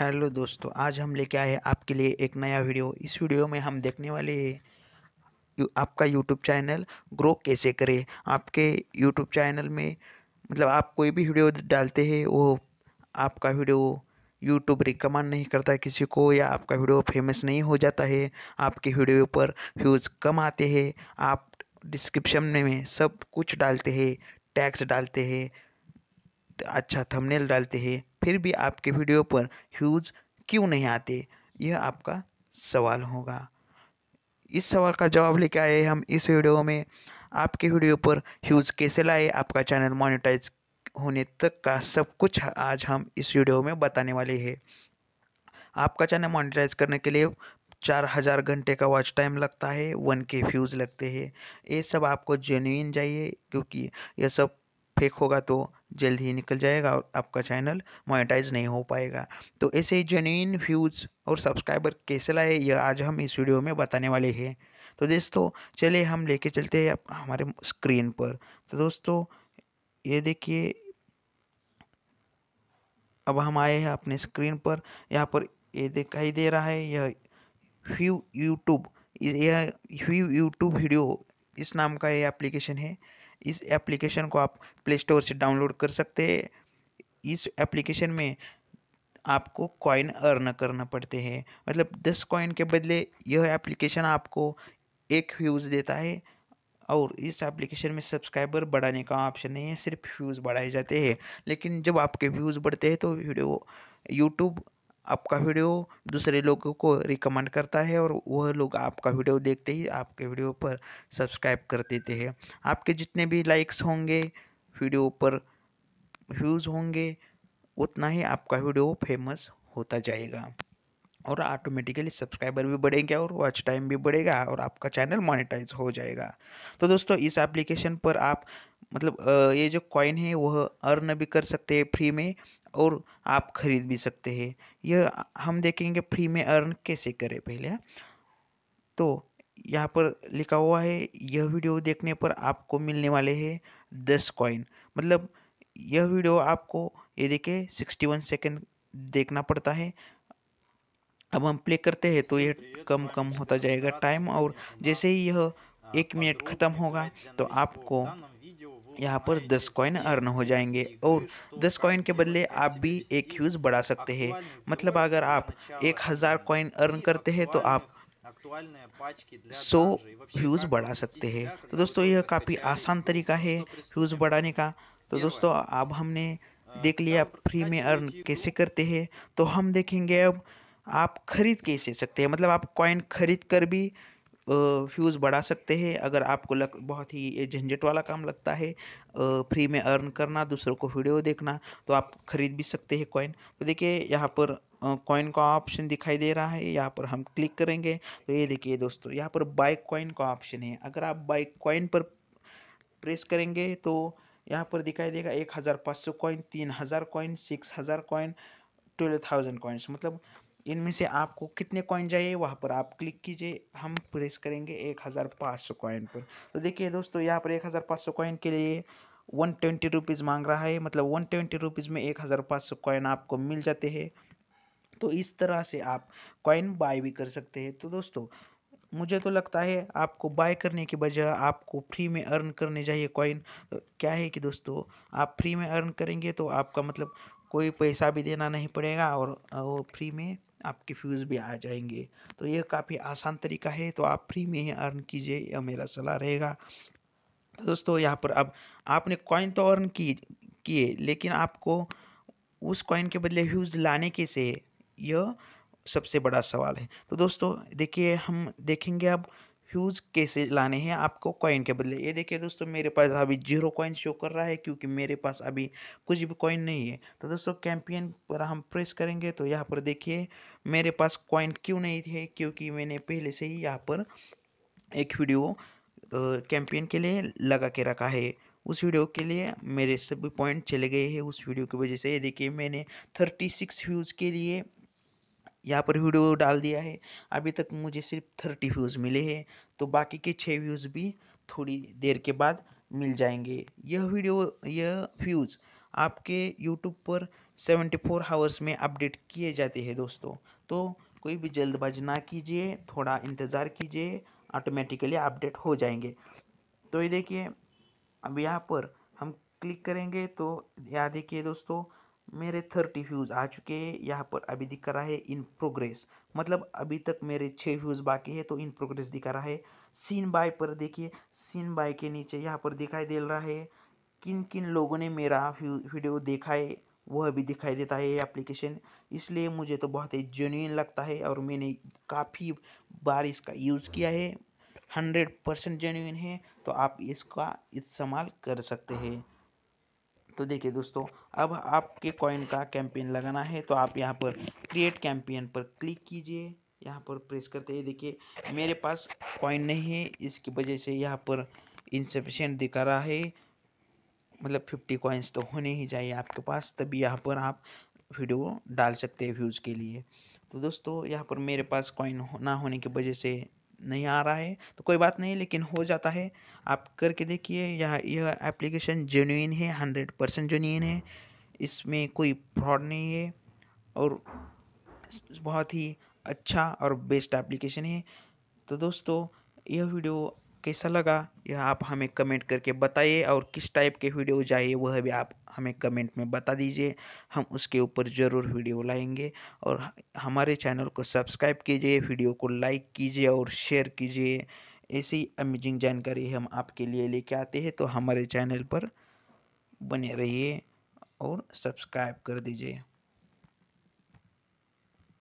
hello दोस्तों आज हम लेके आए हैं आपके लिए एक नया वीडियो इस वीडियो में हम देखने वाले हैं आपका यूट्यूब चैनल ग्रो कैसे करें आपके यूट्यूब चैनल में मतलब आप कोई भी वीडियो डालते हैं वो आपका वीडियो यूट्यूब रिकमेंड नहीं करता है किसी को या आपका वीडियो फेमस नहीं हो जाता है आपके वीडियो पर व्यूज़ कम आते हैं आप डिस्क्रिप्शन में सब कुछ डालते हैं टैक्स डालते हैं अच्छा थंबनेल डालते हैं फिर भी आपके वीडियो पर व्यूज़ क्यों नहीं आते यह आपका सवाल होगा इस सवाल का जवाब लेके आए हम इस वीडियो में आपके वीडियो पर व्यूज़ कैसे लाए आपका चैनल मोनिटाइज होने तक का सब कुछ आज हम इस वीडियो में बताने वाले हैं आपका चैनल मोनिटाइज करने के लिए चार हज़ार घंटे का वॉच टाइम लगता है वन के फ्यूज़ लगते हैं ये सब आपको जेन्यून चाहिए क्योंकि यह सब फेक होगा तो जल्द ही निकल जाएगा और आपका चैनल मोनेटाइज नहीं हो पाएगा तो ऐसे जेन्यून व्यूज़ और सब्सक्राइबर कैसे लाए यह आज हम इस वीडियो में बताने वाले हैं तो दोस्तों चले हम लेके चलते हैं हमारे स्क्रीन पर तो दोस्तों ये देखिए अब हम आए हैं अपने स्क्रीन पर यहाँ पर ये दिखाई दे रहा है यह view YouTube view view video वीडियो इस नाम का ये एप्लीकेशन है इस एप्लीकेशन को आप प्ले स्टोर से डाउनलोड कर सकते हैं इस एप्लीकेशन में आपको कॉइन अर्न करना पड़ते हैं मतलब दस कॉइन के बदले यह एप्लीकेशन आपको एक व्यूज़ देता है और इस एप्लीकेशन में सब्सक्राइबर बढ़ाने का ऑप्शन नहीं है सिर्फ व्यूज़ बढ़ाए जाते हैं लेकिन जब आपके व्यूज़ बढ़ते हैं तो वीडियो यूट्यूब आपका वीडियो दूसरे लोगों को रिकमेंड करता है और वह लोग आपका वीडियो देखते ही आपके वीडियो पर सब्सक्राइब कर देते हैं आपके जितने भी लाइक्स होंगे वीडियो पर व्यूज़ होंगे उतना ही आपका वीडियो फेमस होता जाएगा और ऑटोमेटिकली सब्सक्राइबर भी बढ़ेंगे और वॉच टाइम भी बढ़ेगा और आपका चैनल मोनेटाइज हो जाएगा तो दोस्तों इस एप्लीकेशन पर आप मतलब ये जो कॉइन है वह अर्न भी कर सकते हैं फ्री में और आप खरीद भी सकते हैं यह हम देखेंगे फ्री में अर्न कैसे करें पहले तो यहाँ पर लिखा हुआ है यह वीडियो देखने पर आपको मिलने वाले हैं दस कॉइन मतलब यह वीडियो आपको ये देखे सिक्सटी वन सेकेंड देखना पड़ता है अब हम प्ले करते हैं तो यह कम कम होता जाएगा टाइम और जैसे ही यह एक मिनट ख़त्म होगा तो आपको यहाँ पर दस कॉइन अर्न हो जाएंगे और दस कॉइन के बदले आप भी एक ह्यूज बढ़ा सकते हैं मतलब अगर आप एक हज़ार कॉइन अर्न करते हैं तो आप सौ ह्यूज बढ़ा सकते हैं तो दोस्तों यह काफ़ी आसान तरीका है ह्यूज बढ़ाने का तो दोस्तों अब हमने देख लिया फ्री में अर्न कैसे करते हैं तो हम देखेंगे अब आप खरीद कैसे सकते हैं मतलब आप कॉइन खरीद कर भी फ्यूज़ बढ़ा सकते हैं अगर आपको लग बहुत ही झंझट वाला काम लगता है फ्री में अर्न करना दूसरों को वीडियो देखना तो आप ख़रीद भी सकते हैं कॉइन तो देखिए यहाँ पर कॉइन का ऑप्शन दिखाई दे रहा है यहाँ पर हम क्लिक करेंगे तो ये देखिए दोस्तों यहाँ पर बाइक कॉइन का ऑप्शन है अगर आप बाइक कॉइन पर प्रेस करेंगे तो यहाँ पर दिखाई देगा एक हज़ार पाँच सौ कॉइन तीन हज़ार कॉइन सिक्स हज़ार कॉइन ट्वेल्व थाउजेंड कॉइन्स मतलब इनमें से आपको कितने कॉइन चाहिए वहाँ पर आप क्लिक कीजिए हम प्रेस करेंगे एक हज़ार पाँच सौ कॉइन पर तो देखिए दोस्तों यहाँ पर एक हज़ार पाँच सौ कॉइन के लिए वन ट्वेंटी रुपीज़ मांग रहा है मतलब वन ट्वेंटी रुपीज़ में एक हज़ार पाँच सौ कॉइन आपको मिल जाते हैं तो इस तरह से आप कॉइन बाय भी कर सकते हैं तो दोस्तों मुझे तो लगता है आपको बाय करने के बजाय आपको फ्री में अर्न करने चाहिए कॉइन तो क्या है कि दोस्तों आप फ्री में अर्न करेंगे तो आपका मतलब कोई पैसा भी देना नहीं पड़ेगा और वो फ्री में आपके फ्यूज़ भी आ जाएंगे तो ये काफ़ी आसान तरीका है तो आप फ्री में ही अर्न कीजिए यह मेरा सलाह रहेगा तो दोस्तों यहाँ पर अब आपने कॉइन तो अर्न की किए लेकिन आपको उस कॉइन के बदले फ्यूज़ लाने के से यह सबसे बड़ा सवाल है तो दोस्तों देखिए हम देखेंगे अब ह्यूज कैसे लाने हैं आपको कॉइन के बदले ये देखिए दोस्तों मेरे पास अभी जीरो कॉइन शो कर रहा है क्योंकि मेरे पास अभी कुछ भी कॉइन नहीं है तो दोस्तों कैंपियन पर हम प्रेस करेंगे तो यहाँ पर देखिए मेरे पास कॉइन क्यों नहीं थे क्योंकि मैंने पहले से ही यहाँ पर एक वीडियो कैंपियन के लिए लगा के रखा है उस वीडियो के लिए मेरे सभी पॉइंट चले गए हैं उस वीडियो की वजह से ये देखिए मैंने थर्टी सिक्स व्यूज़ के लिए यहाँ पर वीडियो डाल दिया है अभी तक मुझे सिर्फ थर्टी व्यूज़ मिले हैं तो बाकी के छः व्यूज़ भी थोड़ी देर के बाद मिल जाएंगे यह वीडियो यह व्यूज़ आपके यूट्यूब पर सेवेंटी फोर हावर्स में अपडेट किए जाते हैं दोस्तों तो कोई भी जल्दबाजी ना कीजिए थोड़ा इंतज़ार कीजिए ऑटोमेटिकली अपडेट हो जाएंगे तो ये देखिए अब यहाँ पर हम क्लिक करेंगे तो यहाँ देखिए दोस्तों मेरे थर्टी व्यूज़ आ चुके हैं यहाँ पर अभी दिखा रहा है इन प्रोग्रेस मतलब अभी तक मेरे छः व्यूज़ बाकी है तो इन प्रोग्रेस दिखा रहा है सीन बाय पर देखिए सीन बाय के नीचे यहाँ पर दिखाई दे रहा है किन किन लोगों ने मेरा वीडियो देखा है वह भी दिखाई देता है ये एप्लीकेशन इसलिए मुझे तो बहुत ही जेन्यून लगता है और मैंने काफ़ी बार इसका यूज़ किया है हंड्रेड परसेंट जेन्यून है तो आप इसका इस्तेमाल कर सकते हैं तो देखिए दोस्तों अब आपके कॉइन का कैंपेन लगाना है तो आप यहाँ पर क्रिएट कैंपेन पर क्लिक कीजिए यहाँ पर प्रेस करते हैं देखिए मेरे पास कॉइन नहीं है इसकी वजह से यहाँ पर इंसफिशेंट दिखा रहा है मतलब फिफ्टी कॉइन्स तो होने ही चाहिए आपके पास तभी यहाँ पर आप वीडियो डाल सकते हैं व्यूज़ के लिए तो दोस्तों यहाँ पर मेरे पास कॉइन ना होने की वजह से नहीं आ रहा है तो कोई बात नहीं लेकिन हो जाता है आप करके देखिए यह यह एप्लीकेशन जेन्यून है हंड्रेड परसेंट जेन्यून है इसमें कोई फ्रॉड नहीं है और बहुत ही अच्छा और बेस्ट एप्लीकेशन है तो दोस्तों यह वीडियो कैसा लगा यह आप हमें कमेंट करके बताइए और किस टाइप के वीडियो चाहिए वह भी आप हमें कमेंट में बता दीजिए हम उसके ऊपर ज़रूर वीडियो लाएंगे और हमारे चैनल को सब्सक्राइब कीजिए वीडियो को लाइक कीजिए और शेयर कीजिए ऐसी अमेजिंग जानकारी हम आपके लिए लेके आते हैं तो हमारे चैनल पर बने रहिए और सब्सक्राइब कर दीजिए